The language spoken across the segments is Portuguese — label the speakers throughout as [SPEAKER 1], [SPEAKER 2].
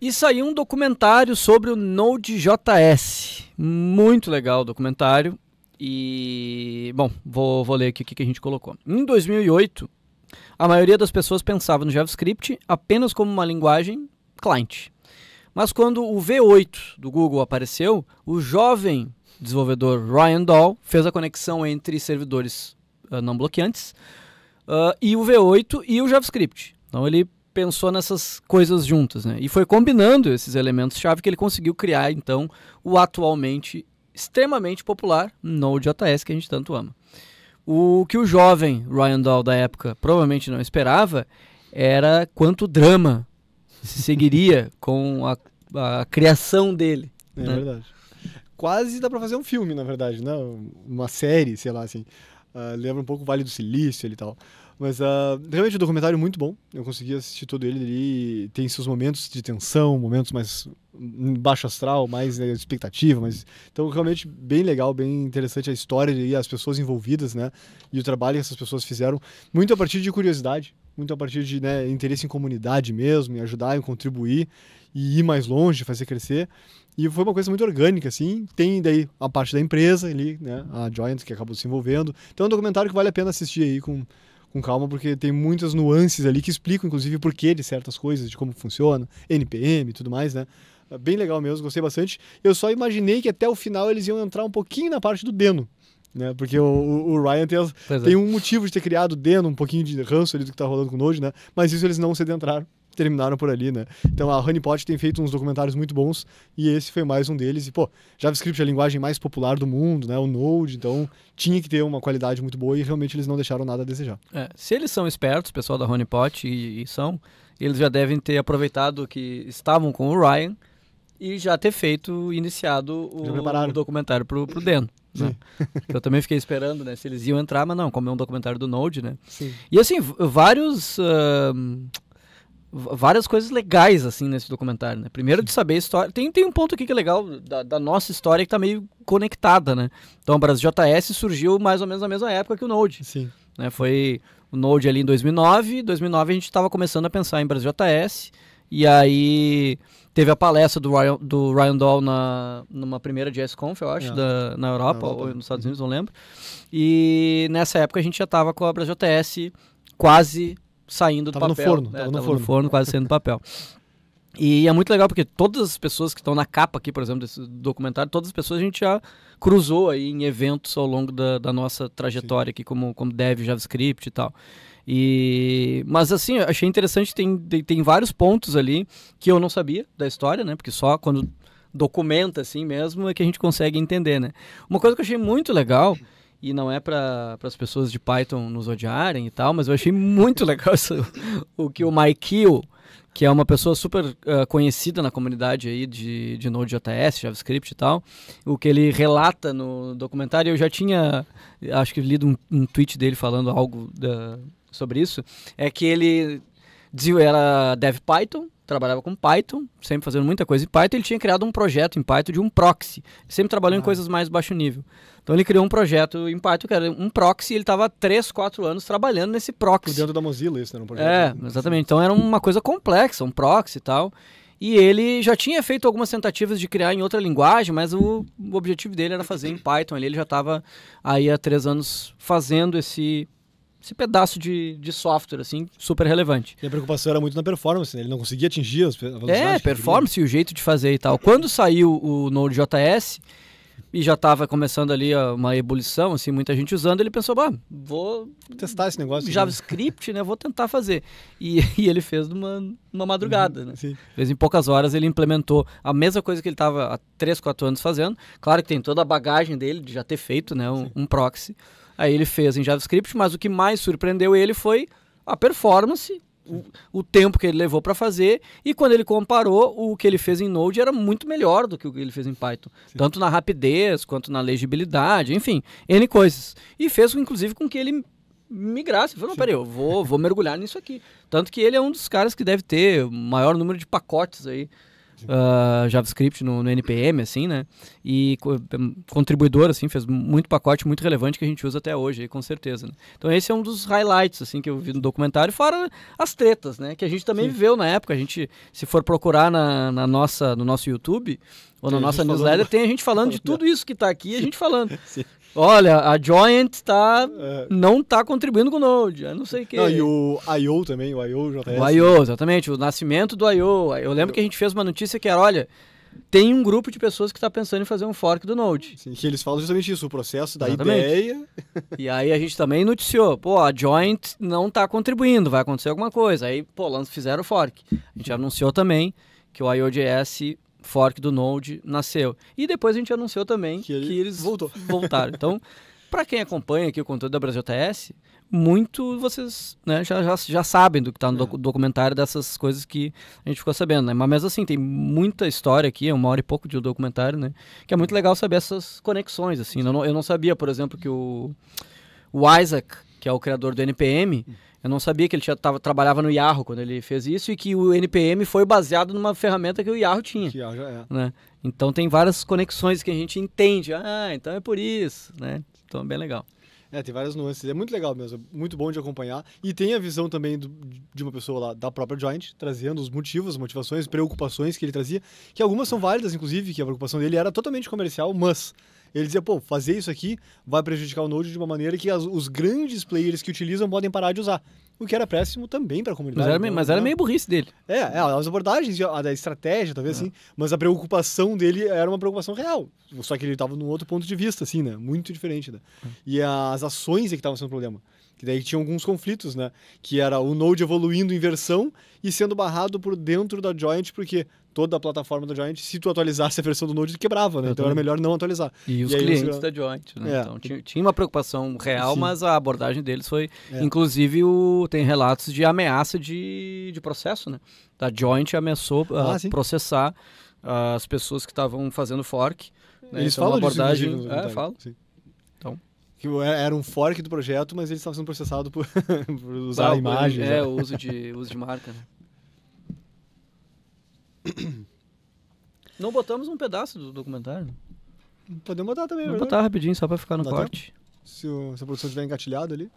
[SPEAKER 1] E saiu um documentário sobre o Node.js. Muito legal o documentário. E, bom, vou, vou ler aqui o que, a gente colocou. Em 2008, a maioria das pessoas pensava no JavaScript apenas como uma linguagem client. Mas quando o V8 do Google apareceu, o jovem desenvolvedor Ryan Dahl fez a conexão entre servidores uh, não bloqueantes uh, e o V8 e o JavaScript. Então ele pensou nessas coisas juntas, né? E foi combinando esses elementos-chave que ele conseguiu criar, então, o atualmente extremamente popular Node.js que a gente tanto ama. O que o jovem Ryan Dahl da época provavelmente não esperava era quanto drama se seguiria com a, a, criação dele. É né? verdade.
[SPEAKER 2] Quase dá para fazer um filme, na verdade, né? Uma série, sei lá, assim. Uh, lembra um pouco o Vale do Silício e tal. Mas uh, realmente o documentário documentário é muito bom. Eu consegui assistir todo ele ali. Tem seus momentos de tensão, momentos mais hum, baixo astral, mais né, expectativa. Mas... Então, realmente, bem legal, bem interessante a história e as pessoas envolvidas, né? E o trabalho que essas pessoas fizeram. Muito a partir de curiosidade, muito a partir de né, interesse em comunidade mesmo, em ajudar, em contribuir e ir mais longe, fazer crescer. E foi uma coisa muito orgânica, assim. Tem daí a parte da empresa ali, né? A joint que acabou se envolvendo. Então é um documentário que vale a pena assistir aí com com calma, porque tem muitas nuances ali que explicam, inclusive, o porquê de certas coisas, de como funciona, NPM e tudo mais, né? É bem legal mesmo, gostei bastante. Eu só imaginei que até o final eles iam entrar um pouquinho na parte do Deno, né? Porque o, o Ryan tem, é. tem é. um motivo de ter criado o Deno, um pouquinho de ranço ali do que tá rolando com o Node, né? Mas isso eles não se adentraram terminaram por ali, né? Então a Honeypot tem feito uns documentários muito bons e esse foi mais um deles. E, pô, JavaScript é a linguagem mais popular do mundo, né? O Node, então tinha que ter uma qualidade muito boa e realmente eles não deixaram nada a desejar.
[SPEAKER 1] É, se eles são espertos, pessoal da Honeypot, e, e são, eles já devem ter aproveitado que estavam com o Ryan e já ter feito, iniciado o, o documentário pro, pro Deno. Né? eu também fiquei esperando, né? Se eles iam entrar, mas não, como é um documentário do Node, né? Sim. E assim, vários uh, várias coisas legais, assim, nesse documentário, né? Primeiro de saber a história. Tem, tem um ponto aqui que é legal da, da nossa história que tá meio conectada, né? Então, o Brasil JS surgiu mais ou menos na mesma época que o Node. Sim. Né? Foi o Node ali em 2009. Em 2009 a gente estava começando a pensar em Brasil JS. E aí teve a palestra do Ryan, do Ryan Doll na, numa primeira JSConf, eu acho, é. da, na Europa, ou nos Estados Unidos, não lembro. E nessa época a gente já estava com a JS quase saindo tava do papel. No forno, né? tava, no, tava forno. no forno, quase saindo do papel. E é muito legal porque todas as pessoas que estão na capa aqui, por exemplo, desse documentário, todas as pessoas a gente já cruzou aí em eventos ao longo da, da nossa trajetória Sim. aqui como, como dev, JavaScript e tal. E, mas assim, achei interessante, tem, tem vários pontos ali que eu não sabia da história, né? Porque só quando documenta assim mesmo é que a gente consegue entender, né? Uma coisa que eu achei muito legal e não é para as pessoas de Python nos odiarem e tal, mas eu achei muito legal isso, o que o Michael, que é uma pessoa super uh, conhecida na comunidade aí de, de Node.js, JavaScript e tal, o que ele relata no documentário, eu já tinha, acho que lido um, um tweet dele falando algo da, sobre isso, é que ele era dev Python, trabalhava com Python, sempre fazendo muita coisa em Python, ele tinha criado um projeto em Python de um proxy. sempre trabalhou ah. em coisas mais baixo nível. Então ele criou um projeto em Python que era um proxy, ele estava há 3, 4 anos trabalhando nesse proxy. Dentro
[SPEAKER 2] da Mozilla isso, né? era Um
[SPEAKER 1] projeto é, exatamente. Então era uma coisa complexa, um proxy e tal. E ele já tinha feito algumas tentativas de criar em outra linguagem, mas o, o objetivo dele era fazer em Python. Ele já estava aí há três anos fazendo esse esse pedaço de, de software, assim, super relevante. E a preocupação era muito na performance, né? Ele não conseguia atingir as velocidades. É, performance e o jeito de fazer e tal. Quando saiu o Node.js e já estava começando ali uma ebulição, assim, muita gente usando, ele pensou, bah,
[SPEAKER 2] vou... Testar esse negócio. Né?
[SPEAKER 1] JavaScript, né? Vou tentar fazer. E, e ele fez numa, numa madrugada, né? Sim. Fez em poucas horas, ele implementou a mesma coisa que ele estava há 3, 4 anos fazendo. Claro que tem toda a bagagem dele de já ter feito, né? um, um proxy Aí ele fez em JavaScript, mas o que mais surpreendeu ele foi a performance, o, o tempo que ele levou para fazer, e quando ele comparou, o que ele fez em Node era muito melhor do que o que ele fez em Python. Sim. Tanto na rapidez, quanto na legibilidade, enfim, N coisas. E fez, inclusive, com que ele migrasse. Falou, peraí, eu vou, vou mergulhar nisso aqui. Tanto que ele é um dos caras que deve ter o maior número de pacotes aí uh, JavaScript no, no, NPM, assim, né? E co contribuidor, assim, fez muito pacote muito relevante que a gente usa até hoje, com certeza. Né? Então esse é um dos highlights, assim, que eu vi no documentário, fora as tretas, né? Que a gente também Sim. viveu na época. A gente, se for procurar na, na nossa, no nosso YouTube ou na nossa newsletter, falando... tem a gente falando de tudo isso que está aqui, a gente falando. Sim. Olha, a Joint tá, é. não tá contribuindo com o Node, é
[SPEAKER 2] não sei o quê. Não, e o I.O. também, o I.O. JS. O I.O.,
[SPEAKER 1] exatamente, o nascimento do I.O. Eu lembro que a gente fez uma notícia que era, olha, tem um grupo de pessoas que está pensando em fazer um fork do Node. Sim, que
[SPEAKER 2] eles falam justamente isso, o processo da Exatamente. ideia.
[SPEAKER 1] E aí a gente também noticiou, pô, a Joint não está contribuindo, vai acontecer alguma coisa. Aí, pô, fizeram o fork. A gente anunciou também que o IOJS fork do Node nasceu. E depois a gente anunciou também que, ele que eles voltou. voltaram. Então, para quem acompanha aqui o conteúdo da Brasil TS, muito vocês né, já, já, já, sabem do que está no é. documentário, dessas coisas que a gente ficou sabendo, né? Mas mesmo assim, tem muita história aqui, é uma hora e pouco de um documentário, né? Que é muito legal saber essas conexões, assim. Né? Eu não, eu não sabia, por exemplo, que o, o Isaac, que é o criador do NPM... Hum. Eu não sabia que ele tinha, tava, trabalhava no Yahoo quando ele fez isso e que o NPM foi baseado numa
[SPEAKER 2] ferramenta que o Yahoo tinha. Que já é.
[SPEAKER 1] Né? Então tem várias conexões que a gente entende.
[SPEAKER 2] Ah, então é por isso, né? Então é bem legal. É, tem várias nuances. É muito legal mesmo, é muito bom de acompanhar. E tem a visão também do, de uma pessoa lá da própria Giant, trazendo os motivos, motivações, preocupações que ele trazia, que algumas são válidas, inclusive, que a preocupação dele era totalmente comercial, mas ele dizia, pô, fazer isso aqui vai prejudicar o Node de uma maneira que as, os grandes players que utilizam podem parar de usar. O que era péssimo também para a comunidade. Mas era, então, meio, mas era né? meio burrice dele. É, é as abordagens, a, a estratégia, talvez é. assim, mas a preocupação dele era uma preocupação real. Só que ele estava num outro ponto de vista, assim, né? Muito diferente, né? É. E as ações é que estavam sendo problema que daí tinha alguns conflitos, né? Que era o Node evoluindo em versão e sendo barrado por dentro da Joint, porque toda a plataforma da Joint se tu atualizasse a versão do Node, quebrava, né? Então era melhor não atualizar. E os clientes da Joint, né? É. Então tinha, tinha, uma preocupação real, Sim. mas
[SPEAKER 1] a abordagem deles foi, é.
[SPEAKER 2] inclusive,
[SPEAKER 1] o, tem relatos de ameaça de, de processo, né? Da Joint ameaçou ah, uh, processar ah, as pessoas que estavam fazendo fork. Né? Eles então, falam abordagem, disso, é, falam.
[SPEAKER 2] Então que é, era um fork do projeto, mas ele estava sendo processado por, por usar ah, imagens. Né? É, o uso de,
[SPEAKER 1] uso de marca. Né? Não botamos um pedaço do documentário? Podemos botar também, é Vou botar rapidinho, só pra ficar no Dá corte.
[SPEAKER 2] Se, o, se a produção estiver engatilhada ali.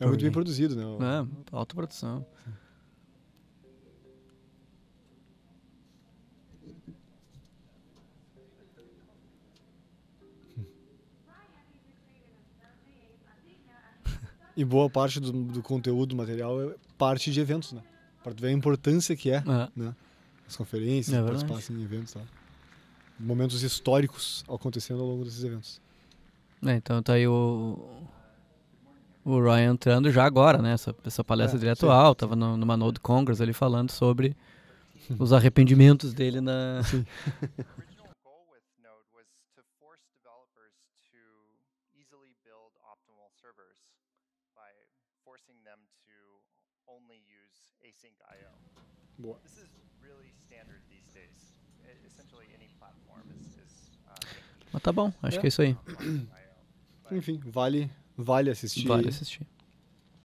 [SPEAKER 2] É muito bem produzido, né? É,
[SPEAKER 1] alta produção.
[SPEAKER 2] E boa parte do, do conteúdo, do material, é parte de eventos, né? para tu ver a importância que é, é. né? As conferências, é participação assim, em eventos, tá? Momentos históricos acontecendo ao longo desses eventos. É, então tá aí o,
[SPEAKER 1] o Ryan entrando já agora, né? Essa, essa palestra é, direto ao, tava no, numa Node Congress ele falando sobre os arrependimentos dele na
[SPEAKER 2] forcing them to only use async IO. Boa. This is really standard these days. Essentially any platform is, is uh,
[SPEAKER 1] Mas tá bom, acho é. que é isso aí.
[SPEAKER 2] Enfim, vale, vale assistir. Vale assistir.